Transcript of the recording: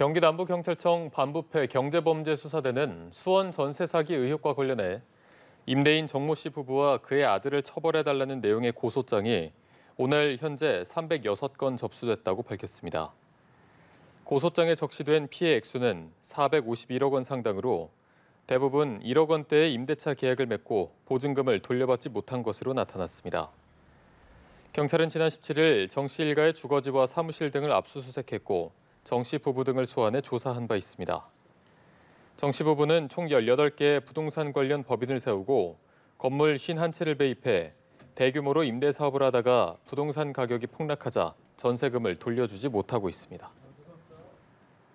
경기남부경찰청 반부패 경제범죄수사대는 수원 전세 사기 의혹과 관련해 임대인 정모 씨 부부와 그의 아들을 처벌해달라는 내용의 고소장이 오늘 현재 306건 접수됐다고 밝혔습니다. 고소장에 적시된 피해 액수는 451억 원 상당으로 대부분 1억 원대의 임대차 계약을 맺고 보증금을 돌려받지 못한 것으로 나타났습니다. 경찰은 지난 17일 정 씨 일가의 주거지와 사무실 등을 압수수색했고 정씨 부부 등을 소환해 조사한 바 있습니다. 정씨 부부는 총 18개의 부동산 관련 법인을 세우고 건물 51채를 매입해 대규모로 임대 사업을 하다가 부동산 가격이 폭락하자 전세금을 돌려주지 못하고 있습니다.